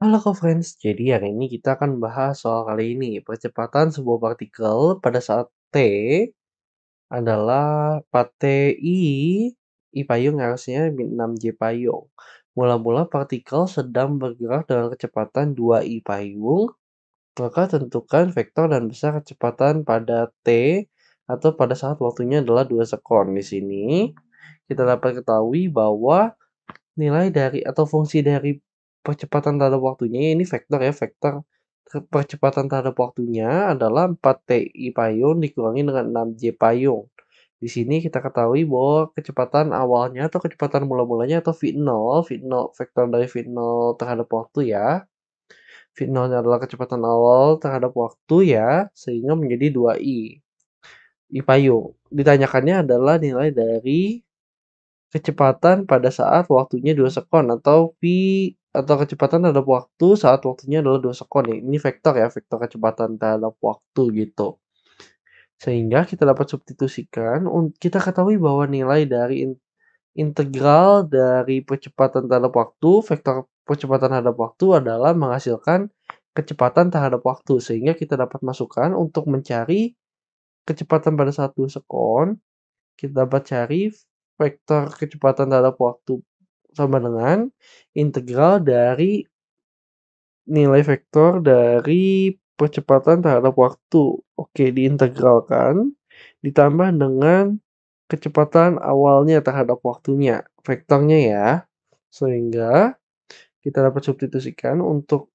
Halo co-friends, jadi hari ini kita akan bahas soal kali ini. Percepatan sebuah partikel pada saat T adalah 4TI, I payung harusnya 6J payung. Mula-mula partikel sedang bergerak dengan kecepatan 2I payung, maka tentukan vektor dan besar kecepatan pada T atau pada saat waktunya adalah 2 sekon. Di sini kita dapat ketahui bahwa nilai dari atau fungsi dari percepatan terhadap waktunya ya ini vektor ya vektor percepatan terhadap waktunya adalah 4ti payung dikurangi dengan 6j payung. Di sini kita ketahui bahwa kecepatan awalnya atau kecepatan mula-mulanya atau V0, V0 vektor dari V0 terhadap waktu ya. V0 adalah kecepatan awal terhadap waktu ya, sehingga menjadi 2i. I payung. Ditanyakannya adalah nilai dari kecepatan pada saat waktunya 2 sekon atau V atau kecepatan terhadap waktu saat waktunya adalah dua sekon ya. Ini vektor ya, vektor kecepatan terhadap waktu gitu. Sehingga kita dapat substitusikan, kita ketahui bahwa nilai dari integral dari percepatan terhadap waktu, vektor percepatan terhadap waktu adalah menghasilkan kecepatan terhadap waktu sehingga kita dapat masukkan untuk mencari kecepatan pada satu sekon kita dapat cari vektor kecepatan terhadap waktu sama dengan integral dari nilai vektor dari percepatan terhadap waktu. Oke, diintegralkan ditambah dengan kecepatan awalnya terhadap waktunya, vektornya ya. Sehingga kita dapat substitusikan untuk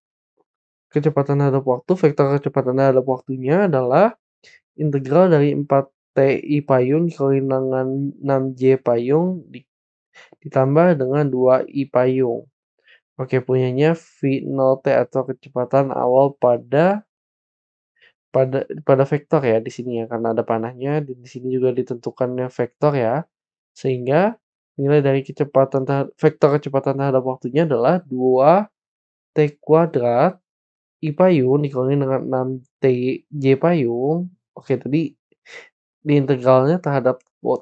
kecepatan terhadap waktu, vektor kecepatan terhadap waktunya adalah integral dari 4 TI payung dikali dengan 6J payung di ditambah dengan dua i payung. Oke, punyanya V0t atau kecepatan awal pada pada pada vektor ya di sini ya karena ada panahnya di, sini juga ditentukannya vektor ya. Sehingga nilai dari kecepatan vektor kecepatan terhadap waktunya adalah 2t kuadrat i payung dikurangi dengan 6t j payung. Oke, tadi di integralnya terhadap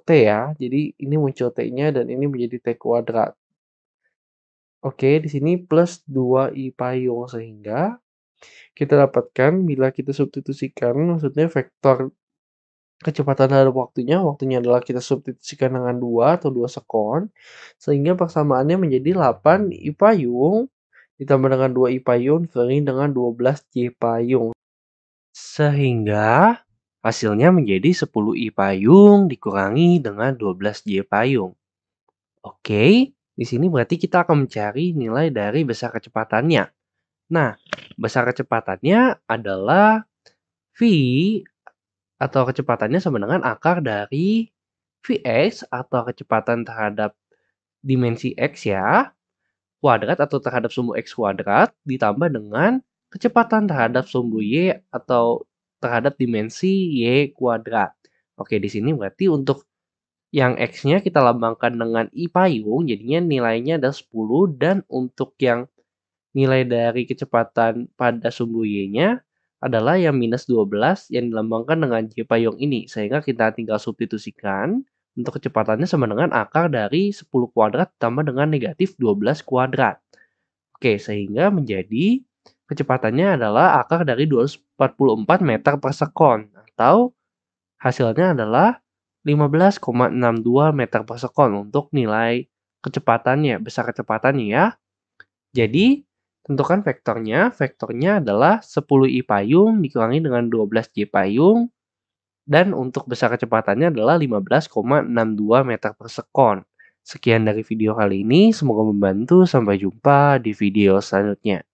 T ya. Jadi ini muncul T-nya dan ini menjadi T kuadrat. Oke, di sini plus 2i payung sehingga kita dapatkan bila kita substitusikan maksudnya vektor kecepatan terhadap waktunya, waktunya adalah kita substitusikan dengan 2 atau 2 sekon, sehingga persamaannya menjadi 8 i payung ditambah dengan 2 i payung sering dengan 12 j payung. Sehingga Hasilnya menjadi 10 I payung dikurangi dengan 12 J payung. Oke, di sini berarti kita akan mencari nilai dari besar kecepatannya. Nah, besar kecepatannya adalah V atau kecepatannya sama dengan akar dari Vx atau kecepatan terhadap dimensi X ya, kuadrat atau terhadap sumbu X kuadrat ditambah dengan kecepatan terhadap sumbu Y atau terhadap dimensi y kuadrat. Oke, di sini berarti untuk yang x-nya kita lambangkan dengan i payung, jadinya nilainya ada 10 dan untuk yang nilai dari kecepatan pada sumbu y-nya adalah yang minus 12 yang dilambangkan dengan j payung ini sehingga kita tinggal substitusikan untuk kecepatannya sama dengan akar dari 10 kuadrat tambah dengan negatif 12 kuadrat. Oke, sehingga menjadi kecepatannya adalah akar dari 12. 44 meter per sekon atau hasilnya adalah 15,62 meter per sekon untuk nilai kecepatannya, besar kecepatannya ya. Jadi, tentukan vektornya. Vektornya adalah 10 i payung dikurangi dengan 12 j payung. Dan untuk besar kecepatannya adalah 15,62 meter per sekon. Sekian dari video kali ini, semoga membantu. Sampai jumpa di video selanjutnya.